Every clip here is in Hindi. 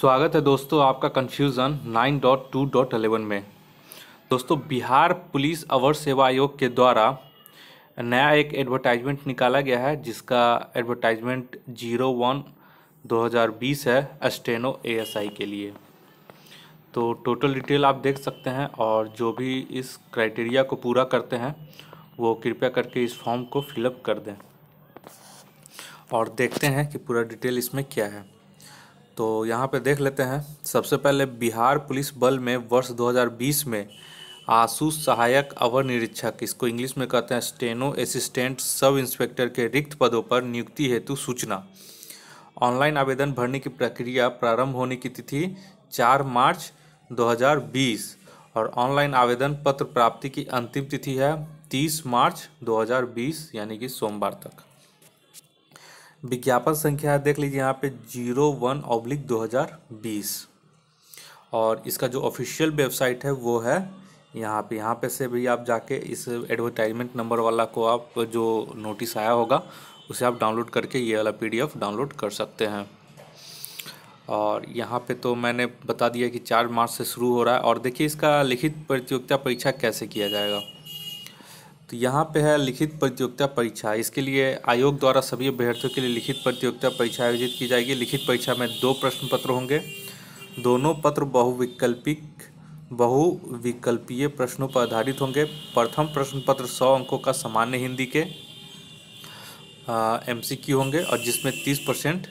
स्वागत है दोस्तों आपका confusion nine dot two dot eleven में दोस्तों बिहार पुलिस अवर सेवा आयोग के द्वारा नया एक एडवर्टाइजमेंट निकाला गया है जिसका एडवर्टाइजमेंट जीरो वन दो हज़ार बीस है एस्टेनो ए एस आई के लिए तो टोटल डिटेल आप देख सकते हैं और जो भी इस क्राइटेरिया को पूरा करते हैं वो कृपया करके इस फॉर्म को फिलअप कर दें और देखते हैं कि पूरा डिटेल इसमें क्या है तो यहाँ पे देख लेते हैं सबसे पहले बिहार पुलिस बल में वर्ष 2020 में आसू सहायक अवर निरीक्षक इसको इंग्लिश में कहते हैं स्टेनो असिस्टेंट सब इंस्पेक्टर के रिक्त पदों पर नियुक्ति हेतु सूचना ऑनलाइन आवेदन भरने की प्रक्रिया प्रारंभ होने की तिथि 4 मार्च 2020 और ऑनलाइन आवेदन पत्र प्राप्ति की अंतिम तिथि है 30 मार्च 2020 यानी कि सोमवार तक विज्ञापन संख्या देख लीजिए यहाँ पे जीरो वन ऑब्लिक दो हज़ार बीस और इसका जो ऑफिशियल वेबसाइट है वो है यहाँ पे यहाँ पे से भी आप जाके इस एडवर्टाइजमेंट नंबर वाला को आप जो नोटिस आया होगा उसे आप डाउनलोड करके ये वाला पीडीएफ डाउनलोड कर सकते हैं और यहाँ पे तो मैंने बता दिया कि चार मार्च से शुरू हो रहा है और देखिए इसका लिखित प्रतियोगिता परीक्षा कैसे किया जाएगा तो यहाँ पे है लिखित प्रतियोगिता परीक्षा इसके लिए आयोग द्वारा सभी अभ्यर्थियों के लिए लिखित प्रतियोगिता परीक्षा आयोजित की जाएगी लिखित परीक्षा में दो प्रश्न पत्र होंगे दोनों पत्र बहुविकल्पिक बहुविकल्पीय प्रश्नों पर आधारित होंगे प्रथम प्रश्न पत्र सौ अंकों का सामान्य हिंदी के एम होंगे और जिसमें तीस परसेंट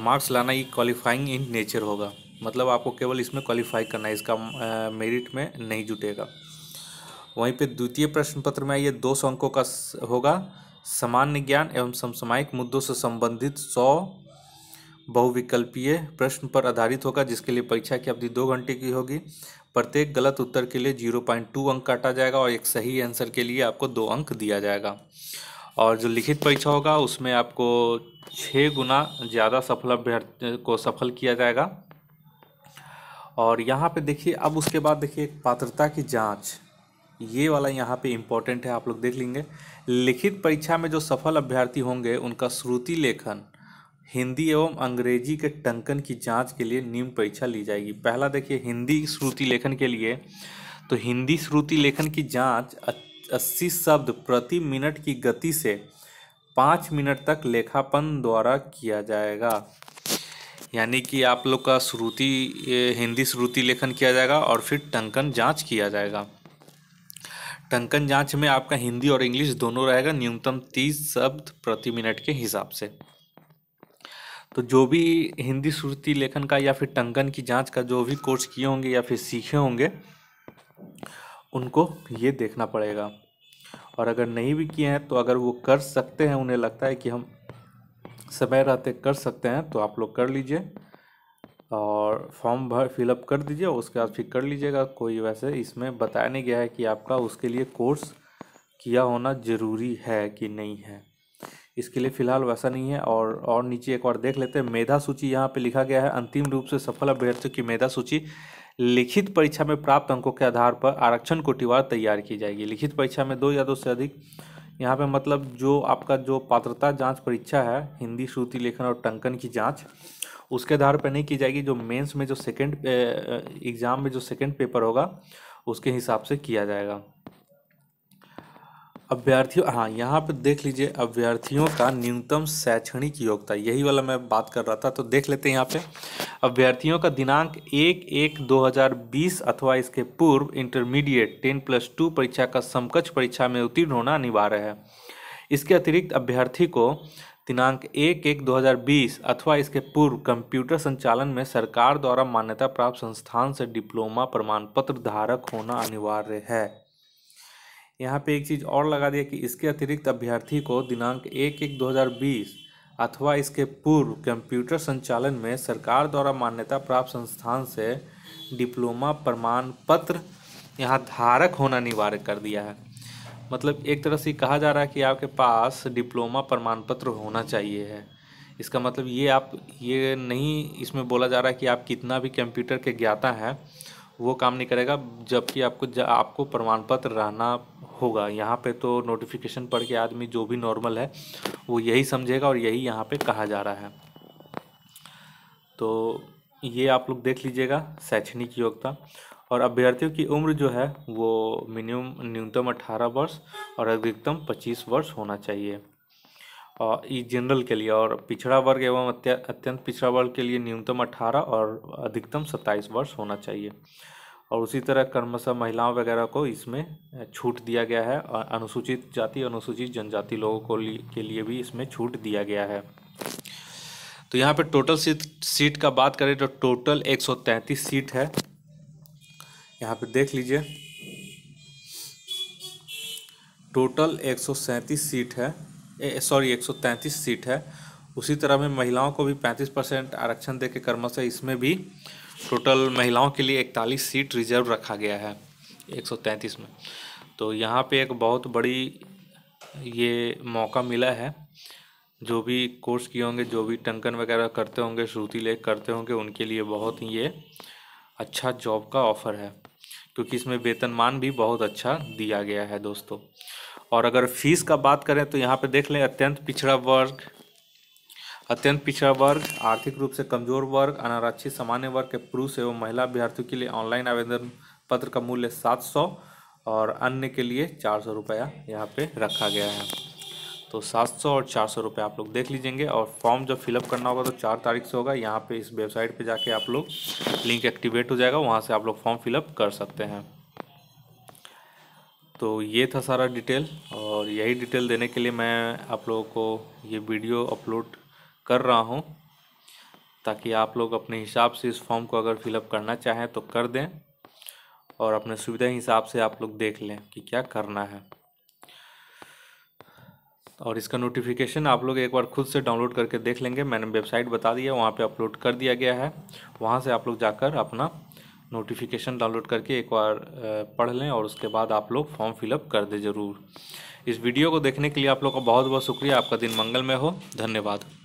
मार्क्स लाना ये क्वालिफाइंग इन नेचर होगा मतलब आपको केवल इसमें क्वालिफाई करना है इसका मेरिट में नहीं जुटेगा वहीं पे द्वितीय प्रश्न पत्र में आइए दो सौ अंकों का होगा सामान्य ज्ञान एवं समसामायिक मुद्दों से संबंधित सौ बहुविकल्पीय प्रश्न पर आधारित होगा जिसके लिए परीक्षा की अवधि दो घंटे की होगी प्रत्येक गलत उत्तर के लिए जीरो पॉइंट टू अंक काटा जाएगा और एक सही आंसर के लिए आपको दो अंक दिया जाएगा और जो लिखित परीक्षा होगा उसमें आपको छः गुना ज़्यादा सफल अभ्यर्थी को सफल किया जाएगा और यहाँ पे देखिए अब उसके बाद देखिए पात्रता की जांच ये वाला यहाँ पे इम्पोर्टेंट है आप लोग देख लेंगे लिखित परीक्षा में जो सफल अभ्यर्थी होंगे उनका श्रुति लेखन हिंदी एवं अंग्रेजी के टंकन की जांच के लिए निम्न परीक्षा ली जाएगी पहला देखिए हिंदी श्रुति लेखन के लिए तो हिंदी श्रुति लेखन की जांच अस्सी शब्द प्रति मिनट की गति से पाँच मिनट तक लेखापन द्वारा किया जाएगा यानी कि आप लोग का श्रुति हिंदी श्रुति लेखन किया जाएगा और फिर टंकन जांच किया जाएगा टंकन जांच में आपका हिंदी और इंग्लिश दोनों रहेगा न्यूनतम तीस शब्द प्रति मिनट के हिसाब से तो जो भी हिंदी श्रुति लेखन का या फिर टंकन की जांच का जो भी कोर्स किए होंगे या फिर सीखे होंगे उनको ये देखना पड़ेगा और अगर नहीं भी किए हैं तो अगर वो कर सकते हैं उन्हें लगता है कि हम समय रहते कर सकते हैं तो आप लोग कर लीजिए और फॉर्म भर फिलअप कर दीजिए उसके बाद फिर कर लीजिएगा कोई वैसे इसमें बताया नहीं गया है कि आपका उसके लिए कोर्स किया होना ज़रूरी है कि नहीं है इसके लिए फ़िलहाल वैसा नहीं है और और नीचे एक बार देख लेते हैं मेधा सूची यहाँ पे लिखा गया है अंतिम रूप से सफल अभ्यर्थियों की मेधा सूची लिखित परीक्षा में प्राप्त अंकों के आधार पर आरक्षण कोटिवार तैयार की जाएगी लिखित परीक्षा में दो या दो से अधिक यहाँ पे मतलब जो आपका जो पात्रता जांच परीक्षा है हिंदी श्रुति लेखन और टंकन की जांच उसके आधार पर नहीं की जाएगी जो मेंस में जो सेकंड एग्ज़ाम में जो सेकंड पेपर होगा उसके हिसाब से किया जाएगा अभ्यर्थियों हाँ यहाँ पे देख लीजिए अभ्यर्थियों का न्यूनतम शैक्षणिक योग्यता यही वाला मैं बात कर रहा था तो देख लेते हैं यहाँ पे अभ्यर्थियों का दिनांक एक एक 2020 अथवा इसके पूर्व इंटरमीडिएट टेन प्लस टू परीक्षा का समकक्ष परीक्षा में उत्तीर्ण होना अनिवार्य है इसके अतिरिक्त अभ्यर्थी को दिनांक एक एक 2020 अथवा इसके पूर्व कंप्यूटर संचालन में सरकार द्वारा मान्यता प्राप्त संस्थान से डिप्लोमा प्रमाण पत्र धारक होना अनिवार्य है यहाँ पे एक चीज़ और लगा दिया कि इसके अतिरिक्त अभ्यर्थी को दिनांक एक एक अथवा इसके पूर्व कंप्यूटर संचालन में सरकार द्वारा मान्यता प्राप्त संस्थान से डिप्लोमा प्रमाण पत्र यहाँ धारक होना अनिवार्य कर दिया है मतलब एक तरह से कहा जा रहा है कि आपके पास डिप्लोमा प्रमाण पत्र होना चाहिए है इसका मतलब ये आप ये नहीं इसमें बोला जा रहा है कि आप कितना भी कंप्यूटर के ज्ञाता हैं वो काम नहीं करेगा जबकि आपको आपको प्रमाण पत्र रहना होगा यहाँ पे तो नोटिफिकेशन पढ़ के आदमी जो भी नॉर्मल है वो यही समझेगा और यही यहाँ पे कहा जा रहा है तो ये आप लोग देख लीजिएगा शैक्षणिक योग्यता और अभ्यर्थियों की उम्र जो है वो मिनिमम न्यूनतम अठारह वर्ष और अधिकतम पच्चीस वर्ष होना चाहिए ई जनरल के लिए और पिछड़ा वर्ग एवं अत्यंत पिछड़ा वर्ग के लिए न्यूनतम अठारह और अधिकतम सत्ताईस वर्ष होना चाहिए और उसी तरह कर्मशः महिलाओं वगैरह को इसमें छूट दिया गया है अनुसूचित जाति अनुसूचित जनजाति लोगों को लिए, के लिए भी इसमें छूट दिया गया है तो यहाँ पे टोटल सीट सीट का बात करें तो टोटल 133 सीट है यहाँ पे देख लीजिए टोटल 137 सीट है सॉरी एक सीट है उसी तरह में महिलाओं को भी 35 परसेंट आरक्षण दे के से इसमें भी टोटल महिलाओं के लिए 41 सीट रिजर्व रखा गया है 133 में तो यहाँ पे एक बहुत बड़ी ये मौका मिला है जो भी कोर्स किए होंगे जो भी टंकन वगैरह करते होंगे श्रुति लेख करते होंगे उनके लिए बहुत ही ये अच्छा जॉब का ऑफ़र है क्योंकि इसमें वेतनमान भी बहुत अच्छा दिया गया है दोस्तों और अगर फीस का बात करें तो यहाँ पे देख लें अत्यंत पिछड़ा वर्ग अत्यंत पिछड़ा वर्ग आर्थिक रूप से कमजोर वर्ग अनारक्षित सामान्य वर्ग के पुरुष एवं महिला अभ्यर्थियों के लिए ऑनलाइन आवेदन पत्र का मूल्य सात सौ और अन्य के लिए चार सौ रुपया यहाँ पर रखा गया है तो सात सौ और चार सौ रुपये आप लोग देख लीजिएंगे और फॉर्म जब फिलअप करना होगा तो चार तारीख से होगा यहाँ पे इस वेबसाइट पे जाके आप लोग लिंक एक्टिवेट हो जाएगा वहाँ से आप लोग फॉर्म फिलअप कर सकते हैं तो ये था सारा डिटेल और यही डिटेल देने के लिए मैं आप लोगों को ये वीडियो अपलोड कर रहा हूँ ताकि आप लोग अपने हिसाब से इस फॉर्म को अगर फिलअप करना चाहें तो कर दें और अपने सुविधा हिसाब से आप लोग देख लें कि क्या करना है और इसका नोटिफिकेशन आप लोग एक बार खुद से डाउनलोड करके देख लेंगे मैंने वेबसाइट बता दिया वहाँ पे अपलोड कर दिया गया है वहाँ से आप लोग जाकर अपना नोटिफिकेशन डाउनलोड करके एक बार पढ़ लें और उसके बाद आप लोग फॉर्म फिलअप कर दें ज़रूर इस वीडियो को देखने के लिए आप लोग का बहुत बहुत शुक्रिया आपका दिन मंगल में हो धन्यवाद